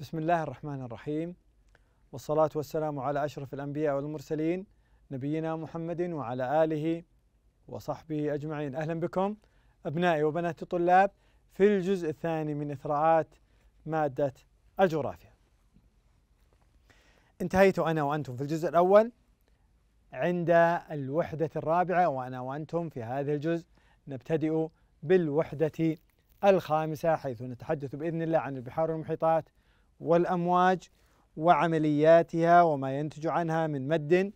بسم الله الرحمن الرحيم والصلاة والسلام على أشرف الأنبياء والمرسلين نبينا محمد وعلى آله وصحبه أجمعين أهلا بكم أبنائي وبناتي الطلاب في الجزء الثاني من إثراءات مادة الجغرافيا انتهيت أنا وأنتم في الجزء الأول عند الوحدة الرابعة وأنا وأنتم في هذا الجزء نبتدئ بالوحدة الخامسة حيث نتحدث بإذن الله عن البحار والمحيطات والأمواج وعملياتها وما ينتج عنها من مد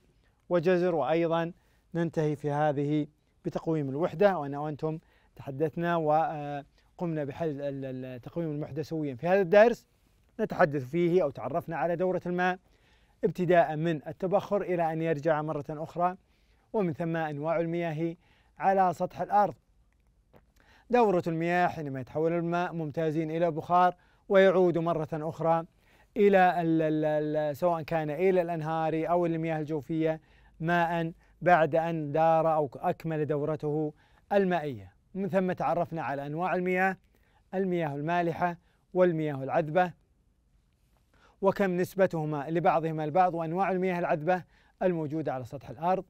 وجزر وأيضا ننتهي في هذه بتقويم الوحدة وأنا وأنتم تحدثنا وقمنا آه، بحل تقويم الوحدة سويا في هذا الدرس نتحدث فيه أو تعرفنا على دورة الماء ابتداء من التبخر إلى أن يرجع مرة أخرى ومن ثم أنواع المياه على سطح الأرض دورة المياه حينما يتحول الماء ممتازين إلى بخار ويعود مرة أخرى إلى الـ سواء كان إلى الأنهار أو المياه الجوفية ماء بعد أن دار أو أكمل دورته المائية من ثم تعرفنا على أنواع المياه المياه المالحة والمياه العذبة وكم نسبتهما لبعضهما البعض وأنواع المياه العذبة الموجودة على سطح الأرض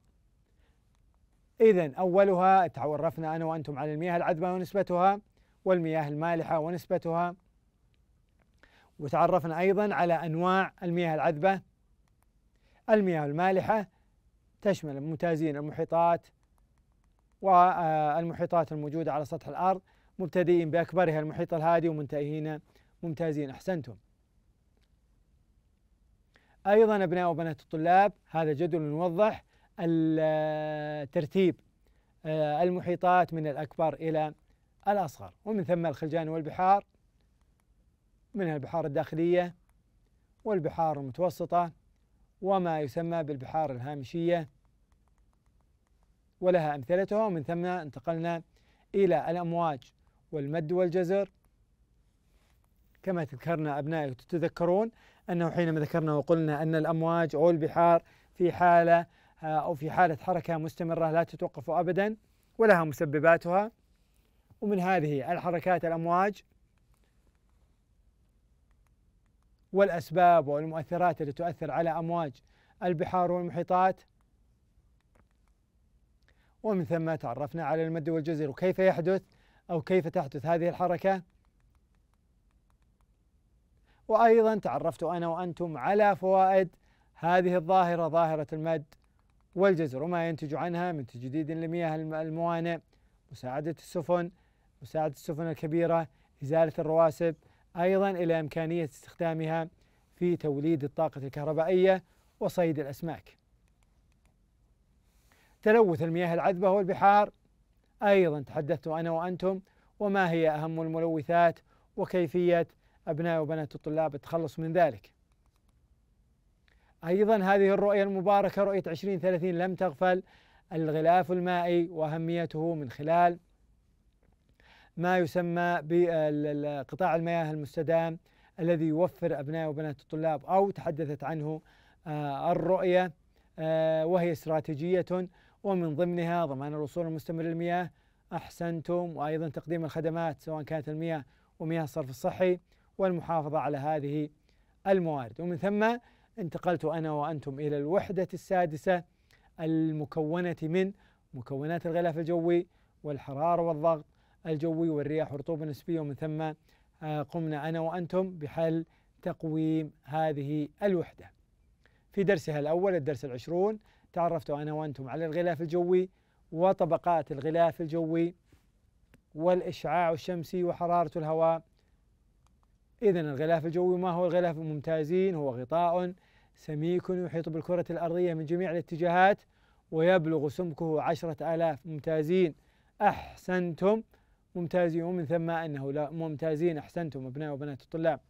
إذا أولها تعرفنا أنا وأنتم على المياه العذبة ونسبتها والمياه المالحة ونسبتها وتعرفنا أيضا على أنواع المياه العذبة المياه المالحة تشمل ممتازين المحيطات والمحيطات آه، الموجودة على سطح الأرض مبتدئين بأكبرها المحيط الهادي ومنتهين ممتازين أحسنتم أيضا أبناء وبنات الطلاب هذا جدول يوضح ترتيب آه، المحيطات من الأكبر إلى الأصغر ومن ثم الخلجان والبحار منها البحار الداخلية والبحار المتوسطة وما يسمى بالبحار الهامشية ولها أمثلتها ومن ثم انتقلنا إلى الأمواج والمد والجزر كما تذكرنا أبنائي تتذكرون أنه حينما ذكرنا وقلنا أن الأمواج أو البحار في حالة آه، أو في حالة حركة مستمرة لا تتوقف أبدا ولها مسبباتها ومن هذه الحركات الأمواج والأسباب والمؤثرات التي تؤثر على أمواج البحار والمحيطات ومن ثم تعرفنا على المد والجزر وكيف يحدث أو كيف تحدث هذه الحركة وأيضا تعرفت أنا وأنتم على فوائد هذه الظاهرة ظاهرة المد والجزر وما ينتج عنها من تجديد لمياه الموانئ مساعدة السفن مساعدة السفن الكبيرة إزالة الرواسب أيضا إلى إمكانية استخدامها في توليد الطاقة الكهربائية وصيد الأسماك تلوث المياه العذبة والبحار أيضا تحدثت أنا وأنتم وما هي أهم الملوثات وكيفية أبناء وبنات الطلاب التخلص من ذلك أيضا هذه الرؤية المباركة رؤية 2030 لم تغفل الغلاف المائي وأهميته من خلال ما يسمى بقطاع المياه المستدام الذي يوفر أبناء وبنات الطلاب أو تحدثت عنه آه، الرؤية آه، وهي استراتيجية ومن ضمنها ضمان الوصول المستمر للمياه أحسنتم وأيضا تقديم الخدمات سواء كانت المياه ومياه الصرف الصحي والمحافظة على هذه الموارد ومن ثم انتقلت أنا وأنتم إلى الوحدة السادسة المكونة من مكونات الغلاف الجوي والحرارة والضغط الجوي والرياح ورطوبة نسبية ومن ثم آه، قمنا أنا وأنتم بحل تقويم هذه الوحدة في درسها الأول الدرس العشرون تعرفت أنا وأنتم على الغلاف الجوي وطبقات الغلاف الجوي والإشعاع الشمسي وحرارة الهواء إذا الغلاف الجوي ما هو الغلاف الممتازين هو غطاء سميك يحيط بالكرة الأرضية من جميع الاتجاهات ويبلغ سمكه عشرة آلاف ممتازين أحسنتم ممتازين ومن ثم أنه لا ممتازين أحسنتم أبناء وبنات الطلاب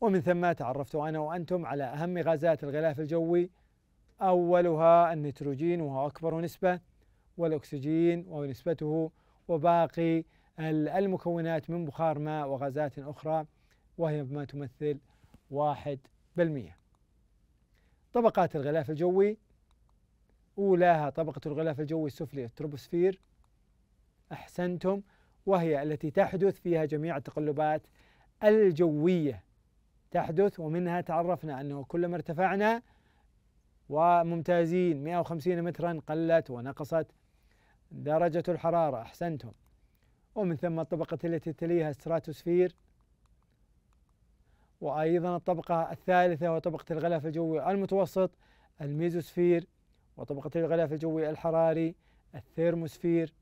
ومن ثم تعرفت أنا وأنتم على أهم غازات الغلاف الجوي أولها النيتروجين وهو أكبر نسبة والأكسجين ونسبته وباقي المكونات من بخار ماء وغازات أخرى وهي ما تمثل 1%. طبقات الغلاف الجوي أولاها طبقة الغلاف الجوي السفلي التروبوسفير أحسنتم وهي التي تحدث فيها جميع التقلبات الجوية تحدث ومنها تعرفنا أنه كلما ارتفعنا وممتازين 150 مترا قلت ونقصت درجة الحرارة أحسنتم ومن ثم الطبقة التي تليها ستراتوسفير وأيضا الطبقة الثالثة وطبقة الغلاف الجوي المتوسط الميزوسفير وطبقة الغلاف الجوي الحراري الثيرموسفير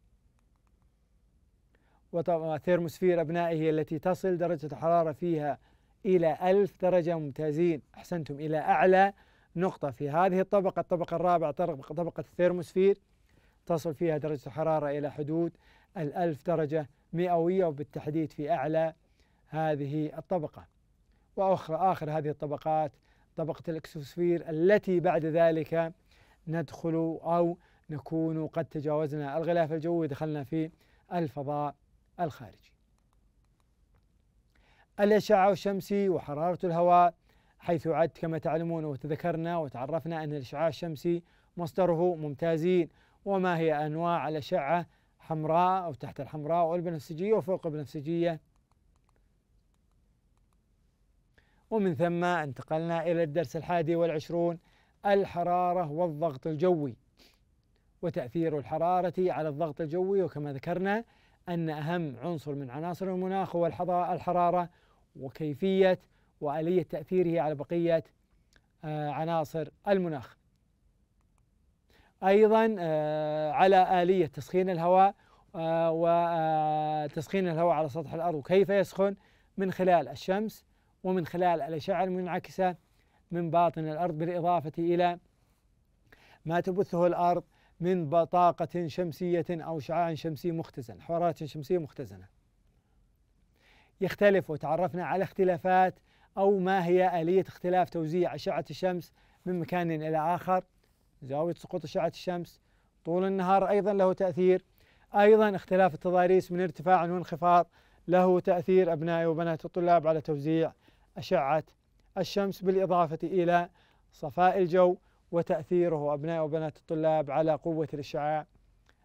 وطبعا ثيرموسفير أبنائه التي تصل درجة الحرارة فيها إلى ألف درجة ممتازين أحسنتم إلى أعلى نقطة في هذه الطبقة الطبقة الرابعة طبقة الثيرموسفير تصل فيها درجة الحرارة إلى حدود الألف درجة مئوية وبالتحديد في أعلى هذه الطبقة وأخرى آخر هذه الطبقات طبقة الإكسوسفير التي بعد ذلك ندخل أو نكون قد تجاوزنا الغلاف الجوي دخلنا في الفضاء الخارجي الإشعاع الشمسي وحرارة الهواء حيث يعد كما تعلمون وتذكرنا وتعرفنا أن الإشعاع الشمسي مصدره ممتازين وما هي أنواع الأشعة حمراء أو تحت الحمراء والبنفسجية وفوق البنفسجية ومن ثم انتقلنا إلى الدرس الحادي والعشرون الحرارة والضغط الجوي وتأثير الحرارة على الضغط الجوي وكما ذكرنا أن أهم عنصر من عناصر المناخ هو الحرارة وكيفية وآلية تأثيره على بقية آه، عناصر المناخ أيضا آه، على آلية تسخين الهواء آه، وتسخين الهواء على سطح الأرض وكيف يسخن من خلال الشمس ومن خلال الأشعة المنعكسة من باطن الأرض بالإضافة إلى ما تبثه الأرض من بطاقة شمسية أو شعاع شمسي مختزن حرارة شمسية مختزنة يختلف وتعرفنا على اختلافات أو ما هي آلية اختلاف توزيع أشعة الشمس من مكان إلى آخر زاوية سقوط أشعة الشمس طول النهار أيضا له تأثير أيضا اختلاف التضاريس من ارتفاع وانخفاض له تأثير أبنائي وبنات الطلاب على توزيع أشعة الشمس بالإضافة إلى صفاء الجو وتأثيره أبناء وبنات الطلاب على قوة الإشعاع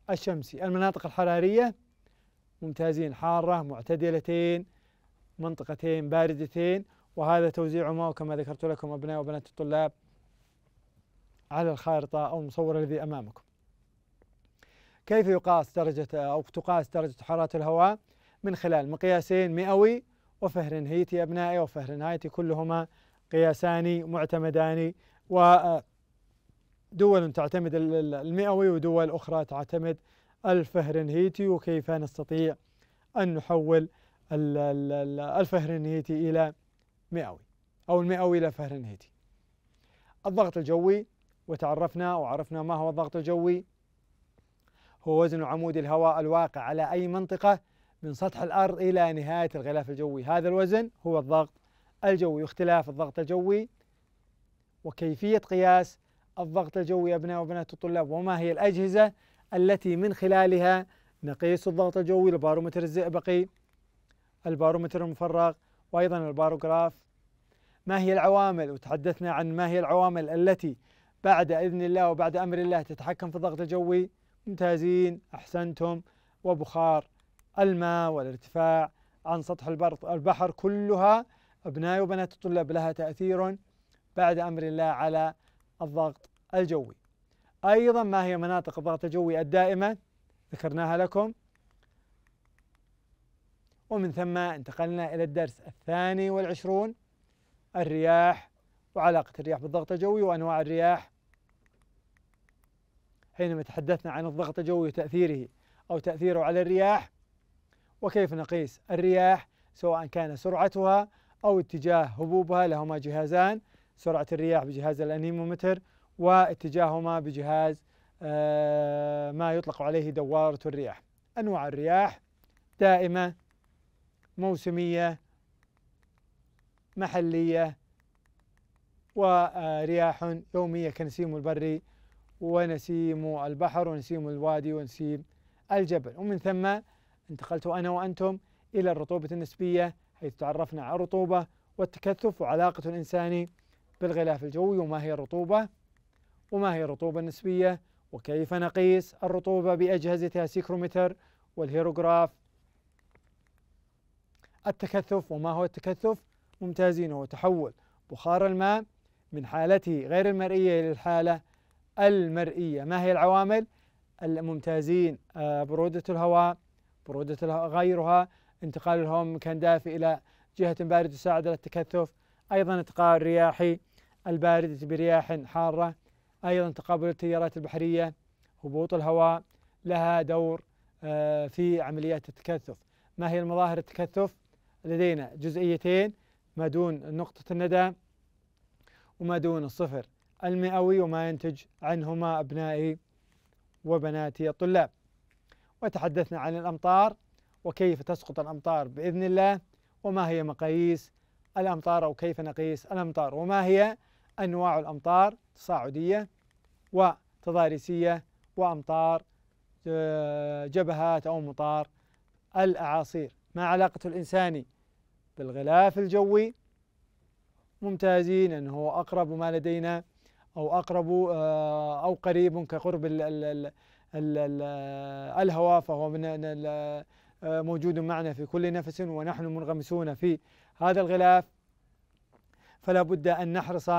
الشمسي المناطق الحرارية ممتازين حارة معتدلتين منطقتين باردتين وهذا توزيعهما كما ذكرت لكم أبناء وبنات الطلاب على الخارطة أو المصور الذي أمامكم كيف يقاس درجة أو تقاس درجة حرارة الهواء من خلال مقياسين مئوي وفهرنهيتي أبنائي وفهرنهايتي كلهما قياسان معتمدان و دول تعتمد المئوي ودول أخرى تعتمد الفهرنهيتي وكيف نستطيع أن نحول الفهرنهيتي إلى مئوي أو المئوي إلى فهرنهيتي الضغط الجوي وتعرفنا وعرفنا ما هو الضغط الجوي هو وزن عمود الهواء الواقع على أي منطقة من سطح الأرض إلى نهاية الغلاف الجوي هذا الوزن هو الضغط الجوي اختلاف الضغط الجوي وكيفية قياس الضغط الجوي أبناء وبنات الطلاب وما هي الأجهزة التي من خلالها نقيس الضغط الجوي البارومتر الزئبقي البارومتر المفرغ وأيضا الباروغراف ما هي العوامل وتحدثنا عن ما هي العوامل التي بعد إذن الله وبعد أمر الله تتحكم في الضغط الجوي ممتازين أحسنتم وبخار الماء والارتفاع عن سطح البحر كلها أبناء وبنات الطلاب لها تأثير بعد أمر الله على الضغط الجوي أيضا ما هي مناطق الضغط الجوي الدائمة ذكرناها لكم ومن ثم انتقلنا إلى الدرس الثاني والعشرون الرياح وعلاقة الرياح بالضغط الجوي وأنواع الرياح حينما تحدثنا عن الضغط الجوي وتأثيره أو تأثيره على الرياح وكيف نقيس الرياح سواء كان سرعتها أو اتجاه هبوبها لهما جهازان سرعة الرياح بجهاز الأنيمومتر واتجاههما بجهاز آه، ما يطلق عليه دوارة الرياح أنواع الرياح دائمة موسمية محلية ورياح يومية كنسيم البري ونسيم البحر ونسيم الوادي ونسيم الجبل ومن ثم انتقلت أنا وأنتم إلى الرطوبة النسبية حيث تعرفنا على الرطوبة والتكثف وعلاقة الإنسان بالغلاف الجوي وما هي الرطوبة وما هي الرطوبة النسبية وكيف نقيس الرطوبة بأجهزتها السيكرومتر والهيروغراف التكثف وما هو التكثف ممتازين هو تحول بخار الماء من حالته غير المرئية إلى الحالة المرئية ما هي العوامل الممتازين آه، برودة الهواء برودة غيرها انتقال الهواء من مكان دافئ إلى جهة باردة تساعد على التكثف أيضا إتقاء الرياح الباردة برياح حارة أيضا تقابل التيارات البحرية هبوط الهواء لها دور آه، في عمليات التكثف ما هي المظاهر التكثف لدينا جزئيتين ما دون نقطة الندى وما دون الصفر المئوي وما ينتج عنهما أبنائي وبناتي الطلاب وتحدثنا عن الأمطار وكيف تسقط الأمطار بإذن الله وما هي مقاييس الأمطار أو كيف نقيس الأمطار وما هي أنواع الأمطار تصاعدية وتضاريسية وأمطار آه، جبهات أو مطار الأعاصير ما علاقة الإنسان بالغلاف الجوي ممتازين أنه هو أقرب ما لدينا أو أقرب آه، أو قريب كقرب ال ال ال الهواء فهو من آه، موجود معنا في كل نفس ونحن منغمسون في هذا الغلاف فلا بد أن نحرص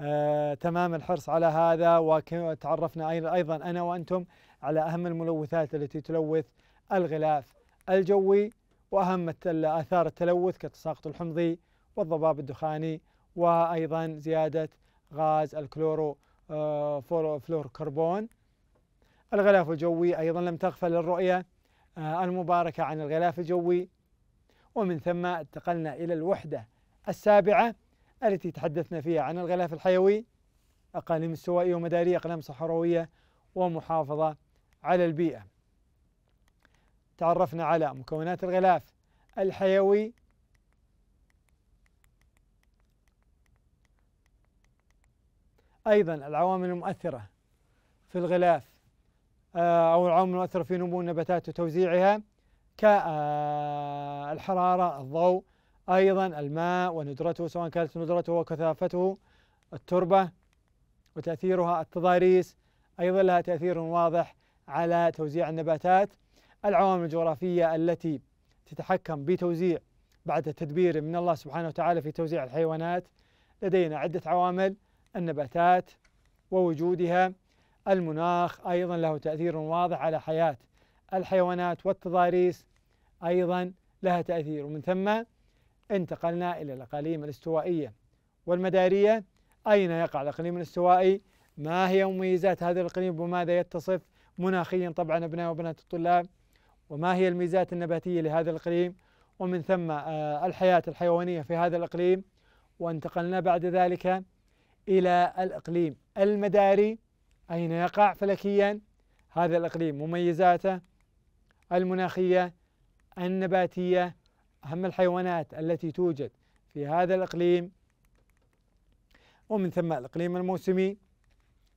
آه تمام الحرص على هذا وتعرفنا أيضا أنا وأنتم على أهم الملوثات التي تلوث الغلاف الجوي وأهم آثار التلوث كالتساقط الحمضي والضباب الدخاني وأيضا زيادة غاز الكلورو آه فلور كربون الغلاف الجوي أيضا لم تغفل الرؤية آه المباركة عن الغلاف الجوي ومن ثم انتقلنا إلى الوحدة السابعة التي تحدثنا فيها عن الغلاف الحيوي أقاليم استوائية ومدارية أقلام صحراوية ومحافظة على البيئة تعرفنا على مكونات الغلاف الحيوي أيضا العوامل المؤثرة في الغلاف آه، أو العوامل المؤثرة في نمو النباتات وتوزيعها كالحرارة آه، الضوء أيضا الماء وندرته سواء كانت ندرته وكثافته التربة وتأثيرها التضاريس أيضا لها تأثير واضح على توزيع النباتات العوامل الجغرافية التي تتحكم بتوزيع بعد تدبير من الله سبحانه وتعالى في توزيع الحيوانات لدينا عدة عوامل النباتات ووجودها المناخ أيضا له تأثير واضح على حياة الحيوانات والتضاريس أيضا لها تأثير ومن ثم انتقلنا إلى الأقاليم الاستوائية والمدارية أين يقع الإقليم الاستوائي ما هي مميزات هذا الإقليم وماذا يتصف مناخيا طبعا أبناء وبنات الطلاب وما هي الميزات النباتية لهذا الإقليم ومن ثم آه، الحياة الحيوانية في هذا الإقليم وانتقلنا بعد ذلك إلى الإقليم المداري أين يقع فلكيا هذا الإقليم مميزاته المناخية النباتية أهم الحيوانات التي توجد في هذا الإقليم ومن ثم الإقليم الموسمي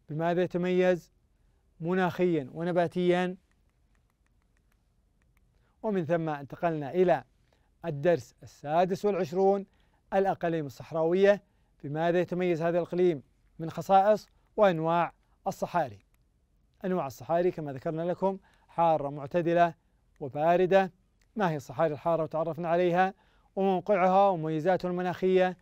بماذا يتميز مناخيا ونباتيا ومن ثم انتقلنا إلى الدرس السادس والعشرون الأقاليم الصحراوية بماذا يتميز هذا الإقليم من خصائص وأنواع الصحاري أنواع الصحاري كما ذكرنا لكم حارة معتدلة وباردة ما هي الصحاري الحارة وتعرفنا عليها وموقعها ومميزاتها المناخية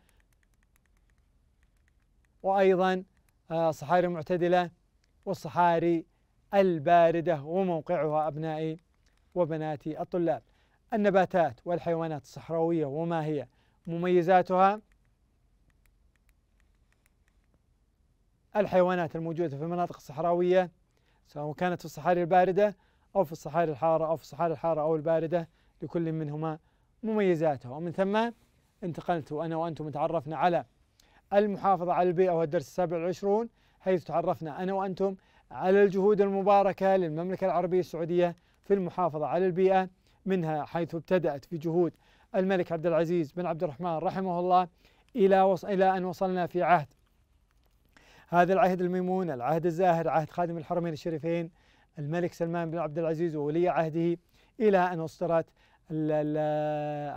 وأيضا آه، صحاري معتدلة والصحاري الباردة وموقعها أبنائي وبناتي الطلاب النباتات والحيوانات الصحراوية وما هي مميزاتها الحيوانات الموجودة في المناطق الصحراوية سواء كانت في الصحاري الباردة أو في الصحاري الحارة أو في الصحاري الحارة أو الباردة لكل منهما مميزاته ومن ثم انتقلت أنا وأنتم تعرفنا على المحافظة على البيئة وهو الدرس السابع والعشرون حيث تعرفنا أنا وأنتم على الجهود المباركة للمملكة العربية السعودية في المحافظة على البيئة منها حيث ابتدأت في جهود الملك عبد العزيز بن عبد الرحمن رحمه الله إلى وص... إلى أن وصلنا في عهد هذا العهد الميمون العهد الزاهر عهد خادم الحرمين الشريفين الملك سلمان بن عبد العزيز وولي عهده إلى أن أصدرت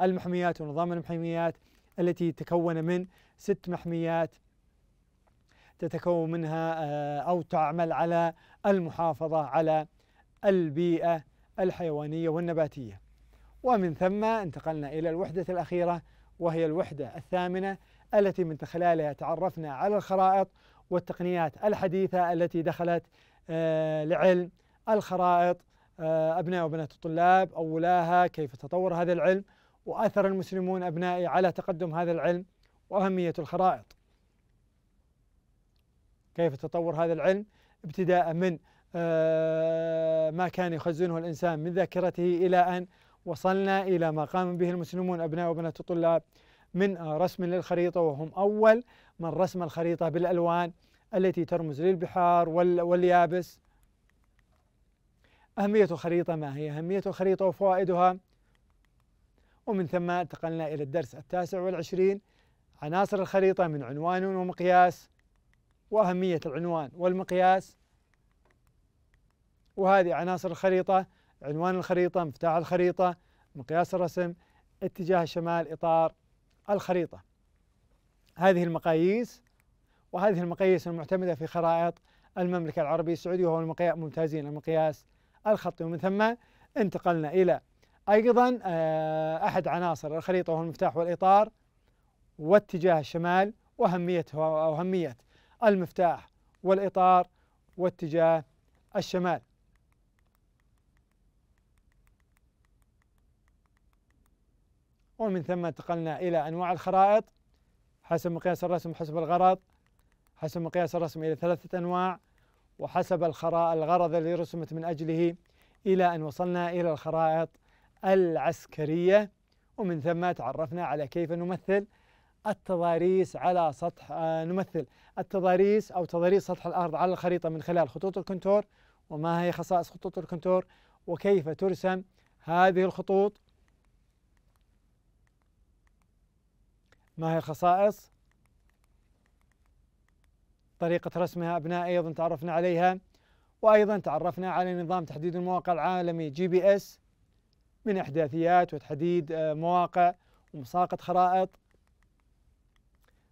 المحميات ونظام المحميات التي تكون من ست محميات تتكون منها آه، أو تعمل على المحافظة على البيئة الحيوانية والنباتية ومن ثم انتقلنا إلى الوحدة الأخيرة وهي الوحدة الثامنة التي من خلالها تعرفنا على الخرائط والتقنيات الحديثة التي دخلت آه، لعلم الخرائط آه، أبناء وبنات الطلاب أولاها كيف تطور هذا العلم وأثر المسلمون أبنائي على تقدم هذا العلم وأهمية الخرائط كيف تطور هذا العلم ابتداء من آه، ما كان يخزنه الإنسان من ذاكرته إلى أن وصلنا إلى ما قام به المسلمون أبناء وبنات الطلاب من آه، رسم للخريطة وهم أول من رسم الخريطة بالألوان التي ترمز للبحار واليابس أهمية الخريطة ما هي أهمية الخريطة وفوائدها ومن ثم انتقلنا إلى الدرس التاسع والعشرين عناصر الخريطة من عنوان ومقياس وأهمية العنوان والمقياس وهذه عناصر الخريطة عنوان الخريطة مفتاح الخريطة مقياس الرسم اتجاه الشمال إطار الخريطة هذه المقاييس وهذه المقاييس المعتمدة في خرائط المملكة العربية السعودية وهو المقياس ممتازين المقياس الخطي ومن ثم انتقلنا إلى أيضا آه، أحد عناصر الخريطة وهو المفتاح والإطار واتجاه الشمال وأهميته وأهمية المفتاح والإطار واتجاه الشمال ومن ثم انتقلنا إلى أنواع الخرائط حسب مقياس الرسم حسب الغرض حسب مقياس الرسم إلى ثلاثة أنواع وحسب الغرض الذي رسمت من أجله إلى أن وصلنا إلى الخرائط العسكرية ومن ثم تعرفنا على كيف نمثل التضاريس على سطح آه، نمثل التضاريس أو تضاريس سطح الأرض على الخريطة من خلال خطوط الكنتور وما هي خصائص خطوط الكنتور وكيف ترسم هذه الخطوط ما هي الخصائص طريقة رسمها أبنائي أيضا تعرفنا عليها وأيضا تعرفنا على نظام تحديد المواقع العالمي جي بي اس من إحداثيات وتحديد آه، مواقع ومساقط خرائط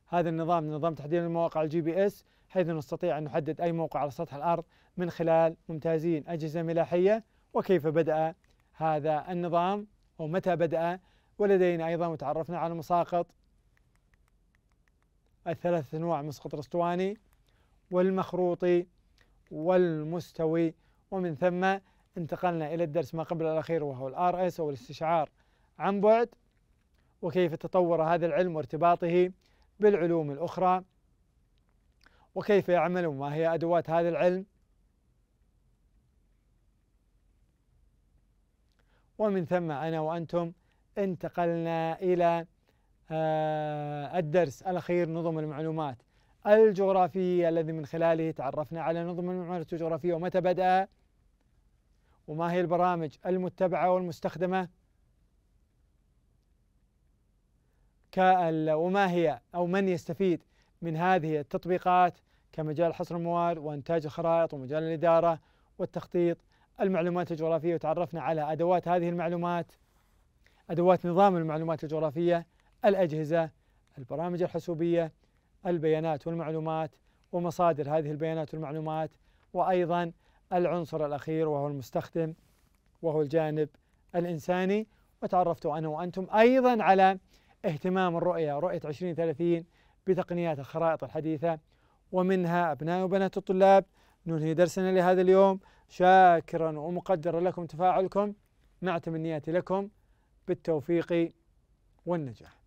هذا النظام نظام تحديد المواقع الجي بي اس حيث نستطيع أن نحدد أي موقع على سطح الأرض من خلال ممتازين أجهزة ملاحية وكيف بدأ هذا النظام ومتى بدأ ولدينا أيضا وتعرفنا على المساقط الثلاثة أنواع مسقط الأسطواني والمخروط والمستوي ومن ثم انتقلنا إلى الدرس ما قبل الأخير وهو الآر اس أو الاستشعار عن بعد وكيف تطور هذا العلم وارتباطه بالعلوم الأخرى وكيف يعمل وما هي أدوات هذا العلم ومن ثم أنا وأنتم انتقلنا إلى آه، الدرس الأخير نظم المعلومات الجغرافي الذي من خلاله تعرفنا على نظم المعمارية الجغرافية ومتى بدأ وما هي البرامج المتبعة والمستخدمة وما هي أو من يستفيد من هذه التطبيقات كمجال حصر المواد وإنتاج الخرائط ومجال الإدارة والتخطيط المعلومات الجغرافية وتعرفنا على أدوات هذه المعلومات أدوات نظام المعلومات الجغرافية الأجهزة البرامج الحاسوبية البيانات والمعلومات ومصادر هذه البيانات والمعلومات وأيضا العنصر الأخير وهو المستخدم وهو الجانب الإنساني وتعرفت أنا وأنتم أيضا على اهتمام الرؤية رؤية 2030 بتقنيات الخرائط الحديثة ومنها أبناء وبنات الطلاب ننهي درسنا لهذا اليوم شاكرا ومقدرا لكم تفاعلكم مع تمنياتي لكم بالتوفيق والنجاح